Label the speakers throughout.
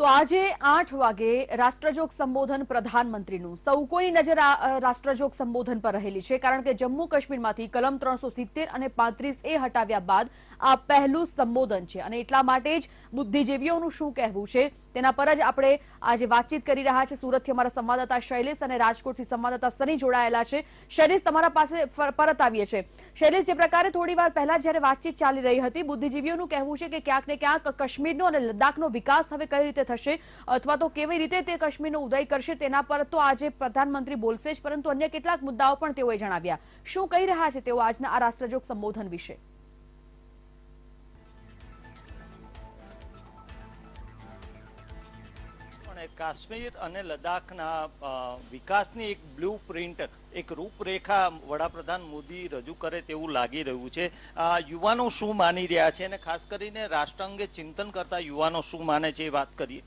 Speaker 1: તો આજે આઠ વાગે રાષ્ટ્રજોગ સંબોધન પ્રધાનમંત્રીનું સૌ કોઈ નજર આ રાષ્ટ્રજોગ સંબોધન પર રહેલી છે કારણ કે જમ્મુ કાશ્મીરમાંથી કલમ ત્રણસો અને પાંત્રીસ એ હટાવ્યા બાદ આ પહેલું સંબોધન છે અને એટલા માટે જ બુદ્ધિજીવીઓનું શું કહેવું છે તેના પર જ આપણે આજે વાતચીત કરી રહ્યા છે સુરતથી અમારા સંવાદદાતા શૈલેષ અને રાજકોટથી સંવાદદાતા સની જોડાયેલા છે શૈલેષ તમારા પાસે પરત આવીએ છે શૈલેષ જે પ્રકારે થોડી વાર પહેલા જ્યારે વાતચીત ચાલી રહી હતી બુદ્ધિજીવીઓનું કહેવું છે કે ક્યાંક ને ક્યાંક કશ્મીરનો અને લદ્દાખનો વિકાસ હવે કઈ રીતે થશે અથવા તો કેવી રીતે તે કાશ્મીરનો ઉદય કરશે તેના પર તો આજે પ્રધાનમંત્રી બોલશે જ પરંતુ અન્ય કેટલાક મુદ્દાઓ પણ તેઓએ જણાવ્યા શું કહી રહ્યા છે તેઓ આજના આ રાષ્ટ્રજોગ સંબોધન વિશે
Speaker 2: કાશ્મીર અને લદ્દાખના વિકાસની એક બ્લુ પ્રિન્ટ એક રૂપરેખા વડાપ્રધાન મોદી રજૂ કરે તેવું લાગી રહ્યું છે યુવાનો શું માની રહ્યા છે અને ખાસ કરીને રાષ્ટ્ર અંગે ચિંતન કરતા યુવાનો શું માને છે એ વાત કરીએ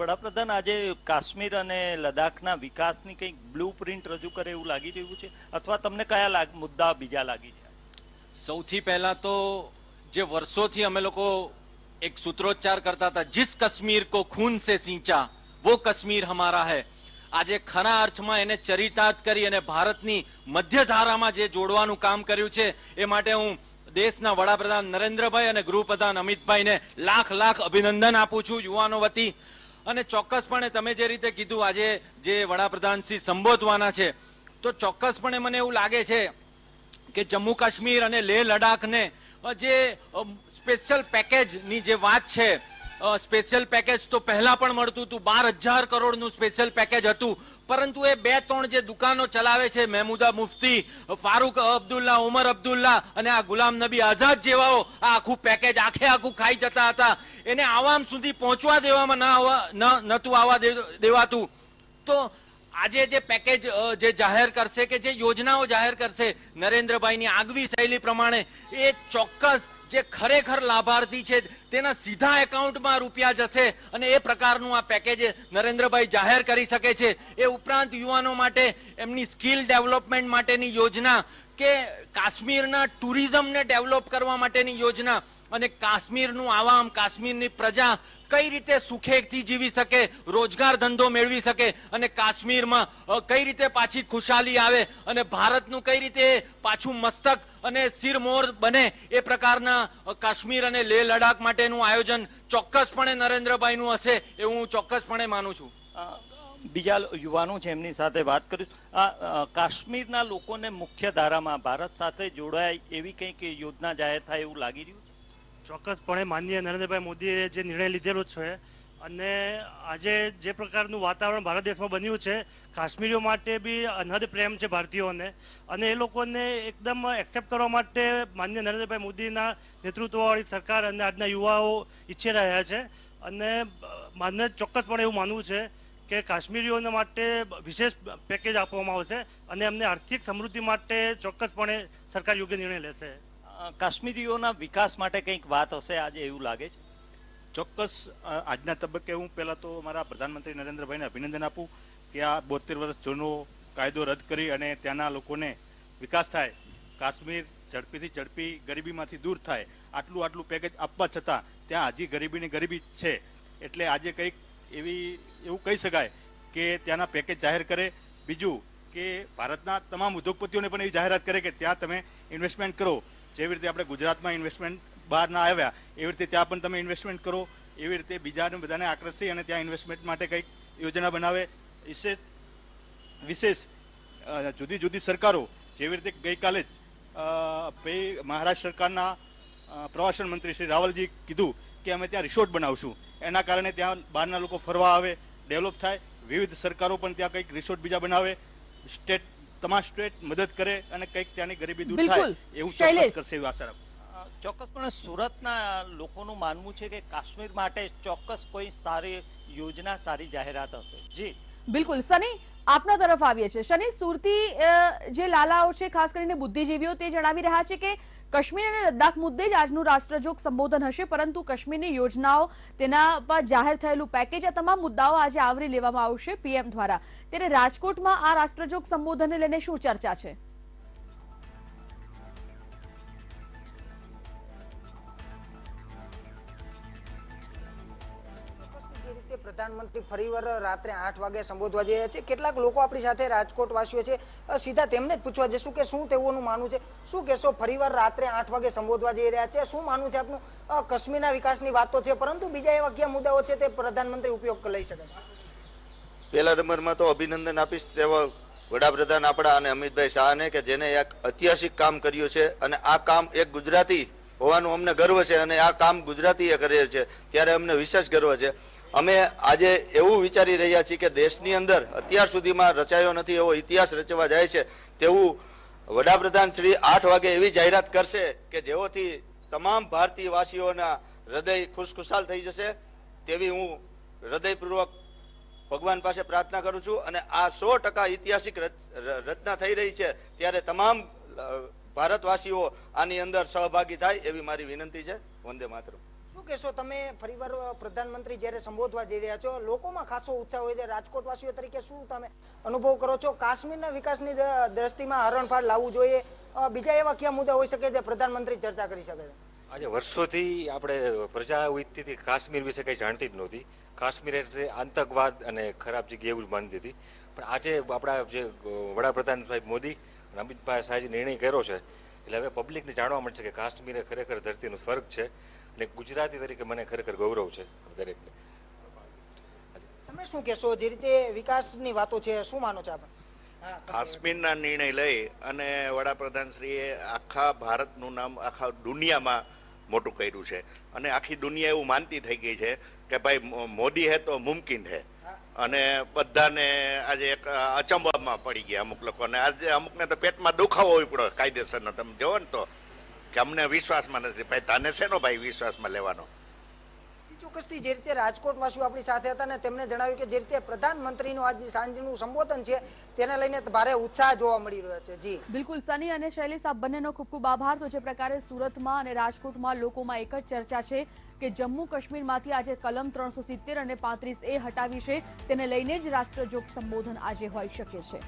Speaker 2: વડાપ્રધાન આજે કાશ્મીર અને લદ્દાખના વિકાસની કંઈક બ્લુ પ્રિન્ટ રજૂ કરે એવું લાગી રહ્યું છે અથવા તમને કયા મુદ્દા બીજા લાગી રહ્યા
Speaker 3: સૌથી પહેલા તો જે વર્ષોથી અમે લોકો એક સૂત્રોચ્ચાર કરતા હતા જીસ કશ્મીર કો ખૂન સે સિંચા वो કશ્મીર હમારા હૈ આજે ખરા અર્થમાં એને ચરિતાર્થ કરી અને ભારતની મધ્યધારામાં જે જોડવાનું કામ કર્યું છે એ માટે હું દેશના વડાપ્રધાન નરેન્દ્રભાઈ અને ગૃહપ્રધાન અમિતભાઈને લાખ લાખ અભિનંદન આપું છું યુવાનો વતી અને ચોક્કસપણે તમે જે રીતે કીધું આજે જે વડાપ્રધાન શ્રી સંબોધવાના છે તો ચોક્કસપણે મને એવું લાગે છે કે જમ્મુ કાશ્મીર અને લેહ લડાખને જે સ્પેશિયલ પેકેજની જે વાત છે સ્પેશિયલ પેકેજ તો પહેલા પણ મળતું હતું બાર હજાર કરોડનું સ્પેશિયલ પેકેજ હતું પરંતુ એ બે ત્રણ જે દુકાનો ચલાવે છે મહેમુદા મુફ્તી ફારૂક અબ્દુલ્લા ઉમર અબ્દુલ્લા અને આ ગુલામ નબી આઝાદ જેવાઓ આ આખું પેકેજ આખે આખું ખાઈ જતા હતા એને આવામ સુધી પહોંચવા દેવામાં ના નહોતું આવવા દેવાતું તો આજે જે પેકેજ જે જાહેર કરશે કે જે યોજનાઓ જાહેર કરશે નરેન્દ્રભાઈની આગવી શૈલી પ્રમાણે એ ચોક્કસ જે ખરેખર લાભાર્થી છે તેના સીધા એકાઉન્ટમાં રૂપિયા જશે અને એ પ્રકારનું આ પેકેજ નરેન્દ્રભાઈ જાહેર કરી શકે છે એ ઉપરાંત યુવાનો માટે એમની સ્કિલ ડેવલપમેન્ટ માટેની યોજના કે કાશ્મીરના ટુરિઝમને ડેવલપ કરવા માટેની યોજના અને કાશ્મીરનું આવામ કાશ્મીરની પ્રજા કઈ રીતે સુખેથી જીવી શકે રોજગાર ધંધો મેળવી શકે અને કાશ્મીરમાં કઈ રીતે પાછી ખુશાલી આવે અને ભારતનું કઈ રીતે પાછું મસ્તક અને સિરમોર બને એ પ્રકારના કાશ્મીર અને લેહ લડાખ માટેનું આયોજન ચોક્કસપણે નરેન્દ્રભાઈનું હશે એવું હું ચોક્કસપણે માનું છું
Speaker 2: બીજા યુવાનો છે એમની સાથે વાત કરીશ આ કાશ્મીરના લોકોને મુખ્ય ધારામાં ભારત સાથે જોડાય એવી કંઈક યોજના જાહેર થાય એવું લાગી રહ્યું છે ચોક્કસપણે માનનીય નરેન્દ્રભાઈ મોદીએ જે નિર્ણય લીધેલો છે અને આજે જે પ્રકારનું વાતાવરણ ભારત દેશમાં બન્યું છે કાશ્મીરીઓ માટે બી અનહદ પ્રેમ છે ભારતીયોને અને એ લોકોને એકદમ એક્સેપ્ટ કરવા માટે માન્ય નરેન્દ્રભાઈ મોદીના નેતૃત્વવાળી સરકાર અને આજના યુવાઓ ઈચ્છી રહ્યા છે અને માન્ય ચોક્કસપણે એવું માનવું છે કે કાશ્મીરીઓને માટે વિશેષ પેકેજ આપવામાં આવશે અને એમને આર્થિક સમૃદ્ધિ માટે ચોક્કસપણે સરકાર યોગ્ય નિર્ણય લેશે કાશ્મીરીઓના વિકાસ માટે કંઈક વાત હશે આજે એવું લાગે છે ચોક્કસ
Speaker 4: આજના તબક્કે હું પહેલા તો મારા પ્રધાનમંત્રી નરેન્દ્રભાઈને અભિનંદન આપું કે આ બોતેર વર્ષ જૂનો કાયદો રદ કરી અને ત્યાંના લોકોને વિકાસ થાય કાશ્મીર ઝડપીથી ઝડપી ગરીબીમાંથી દૂર થાય આટલું આટલું પેકેજ આપવા છતાં ત્યાં હજી ગરીબીની ગરીબી છે એટલે આજે કંઈક એવી એવું કહી શકાય કે ત્યાંના પેકેજ જાહેર કરે બીજું કે ભારતના તમામ ઉદ્યોગપતિઓને પણ એવી જાહેરાત કરે કે ત્યાં તમે ઇન્વેસ્ટમેન્ટ કરો જેવી રીતે આપણે ગુજરાતમાં ઇન્વેસ્ટમેન્ટ બહારના આવ્યા એવી રીતે ત્યાં પણ તમે ઇન્વેસ્ટમેન્ટ કરો એવી રીતે બીજાને બધાને આકર્ષી અને ત્યાં ઇન્વેસ્ટમેન્ટ માટે કંઈક યોજના બનાવે વિશેષ જુદી જુદી સરકારો જેવી રીતે ગઈકાલે જ મહારાષ્ટ્ર સરકારના પ્રવાસન મંત્રી શ્રી રાવલજી કીધું કે અમે ત્યાં રિસોર્ટ બનાવશું એના કારણે ત્યાં બહારના લોકો ફરવા આવે ડેવલપ થાય વિવિધ સરકારો પણ ત્યાં કંઈક રિસોર્ટ બીજા બનાવે સ્ટેટ તમામ મદદ કરે અને કંઈક ત્યાંની ગરીબી દૂર થાય એવું ચોક્કસ કરશે એવી આશા રાખું
Speaker 2: ચોક્કસપણે સુરતના લોકોનું માનવું છે કે કાશ્મીર માટે ચોક્કસ કોઈ સારી યોજના સારી જાહેરાત હશે જી
Speaker 1: બિલકુલ સની આપના તરફ આવીએ છીએ શનિ સુરતી જે લાલાઓ છે ખાસ કરીને બુદ્ધિજીવીઓ તે જણાવી રહ્યા છે કે કાશ્મીર અને લદ્દાખ મુદ્દે જ આજનું રાષ્ટ્રજોગ સંબોધન હશે પરંતુ કશ્મીરની યોજનાઓ તેના પર જાહેર થયેલું પેકેજ આ તમામ મુદ્દાઓ આજે આવરી લેવામાં આવશે પીએમ દ્વારા ત્યારે રાજકોટમાં આ રાષ્ટ્રજોગ સંબોધનને લઈને શું ચર્ચા છે
Speaker 5: પ્રધાનમંત્રી ફરીવાર રાત્રે આઠ વાગે સંબોધવા જઈ રહ્યા છે કેટલાક લોકો આપણી સાથે રાજકોટ વાસીઓ છે સીધા તેમને જ પૂછવા જઈશું કે શું તેઓનું માનવું છે શું કહેશો ફરીવાર રાત્રે આઠ વાગે સંબોધવા જઈ રહ્યા છે શું માનવું છે આપનું કાશ્મીરના વિકાસની વાત તો છે પરંતુ બીજા એવા કયા મુદ્દાઓ છે તે પ્રધાનમંત્રી ઉપયોગ લઈ શકે
Speaker 4: પહેલા નંબરમાં તો અભિનંદન આપીશ તેવા વડાપ્રધાન આપણા અને અમિતભાઈ શાહને કે જેને એક ઐતિહાસિક કામ કર્યું છે અને આ કામ એક ગુજરાતી હોવાનું અમને ગર્વ છે અને આ કામ ગુજરાતીએ કરેલ છે ત્યારે અમને વિશેષ ગર્વ છે અમે આજે એવું વિચારી રહ્યા છીએ કે દેશની અંદર અત્યાર સુધીમાં રચાયો નથી એવો ઇતિહાસ રચવા જાય છે તેવું વડાપ્રધાન શ્રી આઠ વાગે એવી જાહેરાત કરશે કે જેઓથી તમામ ભારતીયવાસીઓના હૃદય ખુશખુશાલ થઈ જશે તેવી હું હૃદયપૂર્વક ભગવાન પાસે પ્રાર્થના કરું છું અને આ સો ટકા ઐતિહાસિક રચના થઈ રહી છે ત્યારે તમામ ભારતવાસીઓ આની અંદર સહભાગી થાય એવી મારી વિનંતી છે વંદે માતરમ
Speaker 5: શું કહેશો તમે ફરીવાર પ્રધાનમંત્રી જયારે સંબોધવા જઈ રહ્યા છો લોકોમાં ખાસો ઉત્સાહ હોય છે રાજકોટ વાસીઓ તરીકે શું તમે અનુભવ કરો છો કાશ્મીરના વિકાસની દ્રષ્ટિમાં હરણફાળ લાવવું જોઈએ બીજા એવા કયા મુદ્દા હોઈ શકે જે પ્રધાનમંત્રી ચર્ચા કરી શકે છે
Speaker 4: આજે વર્ષોથી આપણે પ્રજા ઉઈતી કાશ્મીર વિશે કંઈ જાણતી જ નહોતી કાશ્મીર એટલે આતંકવાદ અને ખરાબ જગ્યા એવું જ માનતી હતી પણ આજે આપણા જે વડાપ્રધાન સાહેબ મોદી અને અમિતભાઈ સાહેબ નિર્ણય કર્યો છે એટલે હવે પબ્લિકને જાણવા મળશે કે કાશ્મીર ખરેખર ધરતીનું સ્વર્ગ છે એટલે ગુજરાતી તરીકે મને ખરેખર ગૌરવ છે દરેકને
Speaker 5: તમે શું કહેશો જે રીતે વિકાસની વાતો છે શું માનો છો આપણે
Speaker 4: કાશ્મીરના નિર્ણય લઈ અને વડાપ્રધાનશ્રીએ આખા ભારતનું નામ આખા દુનિયામાં મોટું કર્યું છે અને આખી દુનિયા એવું માનતી થઈ ગઈ છે કે ભાઈ મોદી હે તો મુમકિન હે અને બધાને આજે એક અચંબામાં પડી ગયા અમુક લોકોને આજે અમુકને તો પેટમાં દુખાવો હોય પડ્યો કાયદેસરનો તમે જોવો ને તો કે અમને વિશ્વાસમાં નથી ભાઈ તને શેનો ભાઈ વિશ્વાસમાં લેવાનો
Speaker 5: ચોક્કસથી જે રીતે રાજકોટમાં શું આપણી સાથે હતા ને તેમણે જણાવ્યું કે જે રીતે પ્રધાનમંત્રીનું આજે સાંજનું સંબોધન છે તેને
Speaker 1: લઈને ભારે ઉત્સાહ જોવા મળી રહ્યો છે જી બિલકુલ સની અને શૈલેષ આ બંનેનો ખૂબ ખૂબ આભાર તો જે પ્રકારે સુરતમાં અને રાજકોટમાં લોકોમાં એક જ ચર્ચા છે કે જમ્મુ કાશ્મીરમાંથી આજે કલમ ત્રણસો અને પાંત્રીસ એ હટાવી છે તેને લઈને જ રાષ્ટ્રજોગ સંબોધન આજે હોઈ શકે છે